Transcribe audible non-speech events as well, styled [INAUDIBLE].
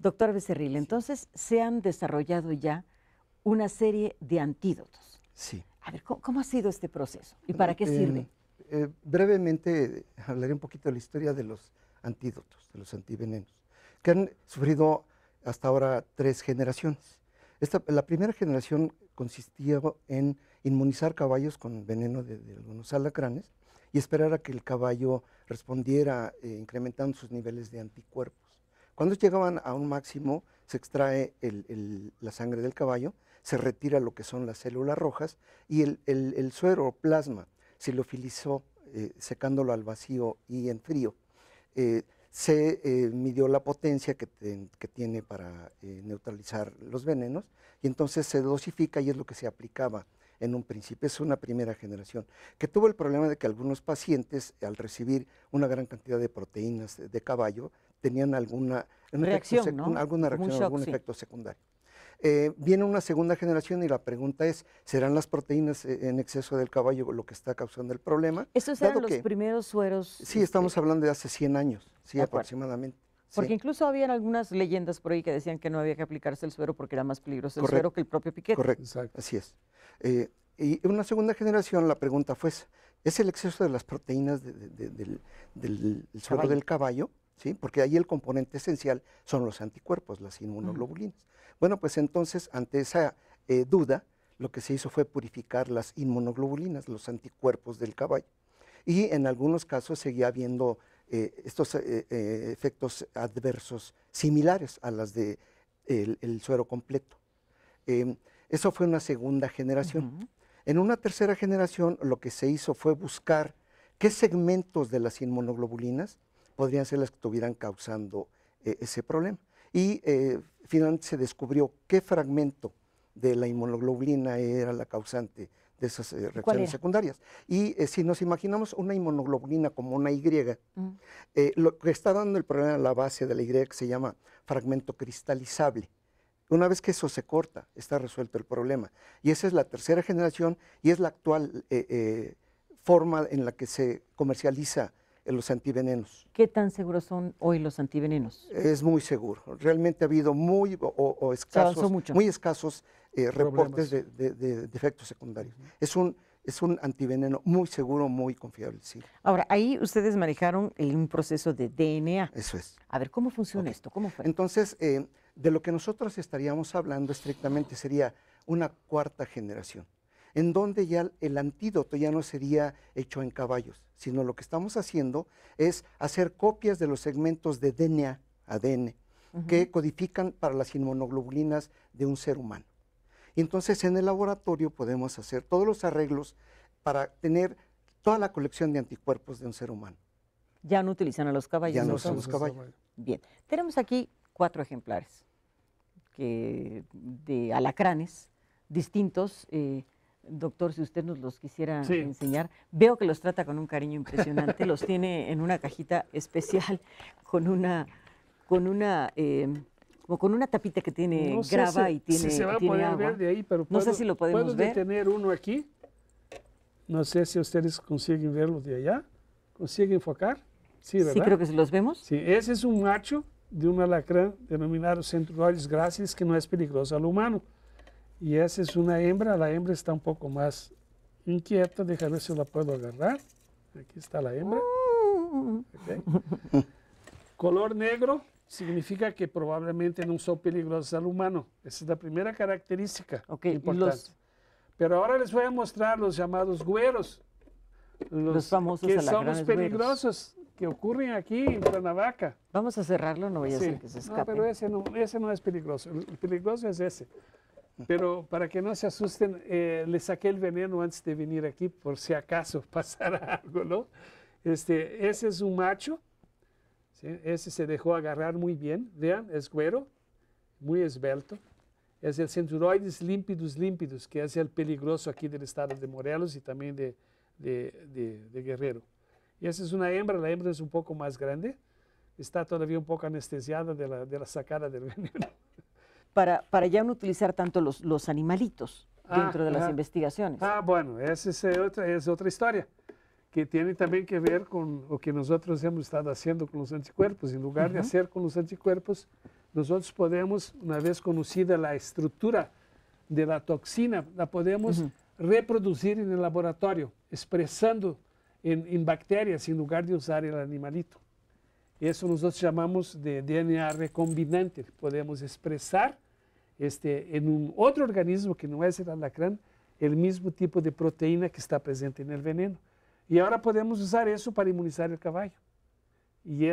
Doctor Becerril, entonces se han desarrollado ya una serie de antídotos. Sí. A ver, ¿cómo, ha sido este proceso y para qué eh, sirve? Eh, brevemente eh, hablaré un poquito de la historia de los antídotos, de los antivenenos, que han sufrido hasta ahora tres generaciones. Esta, la primera generación consistía en inmunizar caballos con veneno de, algunos alacranes y esperar a que el caballo respondiera incrementando sus niveles de anticuerpos. Cuando llegaban a un máximo, se extrae la sangre del caballo, se retira lo que son las células rojas y el, suero o plasma se lo filizó eh, secándolo al vacío y en frío. Eh, se eh, midió la potencia que, tiene para neutralizar los venenos y entonces se dosifica y es lo que se aplicaba en un principio. Es una primera generación que tuvo el problema de que algunos pacientes al recibir una gran cantidad de proteínas de caballo tenían alguna reacción, alguna algún efecto secundario. Eh, viene una segunda generación y la pregunta es, ¿serán las proteínas eh, en exceso del caballo lo que está causando el problema? Estos eran los primeros sueros. Sí, estamos este? hablando de hace 100 años, sí, aproximadamente. Porque incluso habían algunas leyendas por ahí que decían que no había que aplicarse el suero porque era más peligroso el suero que el propio piquete. Correcto, así es. Eh, y una segunda generación, la pregunta fue, ¿es el exceso de las proteínas del suero del caballo porque ahí el componente esencial son los anticuerpos, las inmunoglobulinas. Bueno, pues entonces, ante esa eh, duda, lo que se hizo fue purificar las inmunoglobulinas, los anticuerpos del caballo. Y en algunos casos seguía habiendo eh, estos eh, efectos adversos similares a las del de, el, suero completo. Em, eso fue una segunda generación. En una tercera generación lo que se hizo fue buscar qué segmentos de las inmunoglobulinas podrían ser las que estuvieran causando eh, ese problema. Y eh, finalmente se descubrió qué fragmento de la inmunoglobulina era la causante de esas eh, reacciones secundarias. Y si nos imaginamos una inmunoglobulina como una Y, mm. lo que está dando el problema a la base de la Y que se llama fragmento cristalizable. Una vez que eso se corta, está resuelto el problema. Y esa es la tercera generación y es la actual forma en la que se comercializa los antivenenos. ¿Qué tan seguros son hoy los antivenenos? Es muy seguro. Realmente ha habido muy escasos, muy escasos eh, reportes de, de, efectos secundarios. Es un es un antiveneno muy seguro, muy confiable, sí. Ahora, ahí ustedes manejaron un proceso de DNA. Eso es. A ver, ¿cómo funciona esto? ¿Cómo Entonces, eh, de lo que nosotros estaríamos hablando estrictamente sería una cuarta generación en donde ya el antídoto ya no sería hecho en caballos, sino lo que estamos haciendo es hacer copias de los segmentos de DNA, ADN, que codifican para las inmunoglobulinas de un ser humano. Y Entonces en el laboratorio podemos hacer todos los arreglos para tener toda la colección de anticuerpos de un ser humano. Ya no utilizan a los caballos. Ya no usan los caballos. Bien, tenemos aquí cuatro ejemplares de alacranes distintos. Eh, Doctor, si usted nos los quisiera enseñar, veo que los trata con un cariño impresionante, los tiene en una cajita especial con una, con una, em, con una tapita que tiene grava y tiene, si se va a poder Ver de ahí, pero no sé si lo podemos ¿puedo detener uno aquí. No sé si ustedes consiguen verlo de allá. ¿Consiguen enfocar? Sí, ¿verdad? Sí, creo que los vemos. Sí, ese es un macho de un alacrán denominado Centroides gracias que no es peligroso al humano y esa es una hembra, la hembra está un poco más inquieta, déjame ver si la puedo agarrar, aquí está la hembra, color negro significa que probablemente no son peligrosos al humano, esa es la primera característica importante. Pero ahora les voy a mostrar los llamados güeros, los, famosos que son los peligrosos, que ocurren aquí en Cuernavaca. Vamos a cerrarlo, no voy a hacer que se escape. No, pero ese no, ese no es peligroso, el peligroso es ese. Pero para que no se asusten, eh, le saqué el veneno antes de venir aquí por si acaso [LAUGHS] pasara algo, ¿no? Este, ese es un macho, ese se dejó agarrar muy bien, vean, es güero, muy esbelto. Es el Centuroides límpidos límpidos que es el peligroso aquí del estado de Morelos y también de, de Guerrero. Y esa es una hembra, la hembra es un poco más grande, está todavía un poco anestesiada de la, de la sacada del [LAUGHS] veneno para, para ya no utilizar tanto los, los animalitos ah, dentro de las investigaciones. Ah, bueno, esa es, eh, otra, es otra historia que tiene también que ver con lo que nosotros hemos estado haciendo con los anticuerpos. En lugar de hacer con los anticuerpos, nosotros podemos, una vez conocida la estructura de la toxina, la podemos reproducir en el laboratorio, expresando en, en bacterias en lugar de usar el animalito. Eso nosotros llamamos de DNA recombinante. Podemos expresar este, en un otro organismo que no es el alacrán el mismo tipo de proteína que está presente en el veneno. Y ahora podemos usar eso para inmunizar el caballo. Y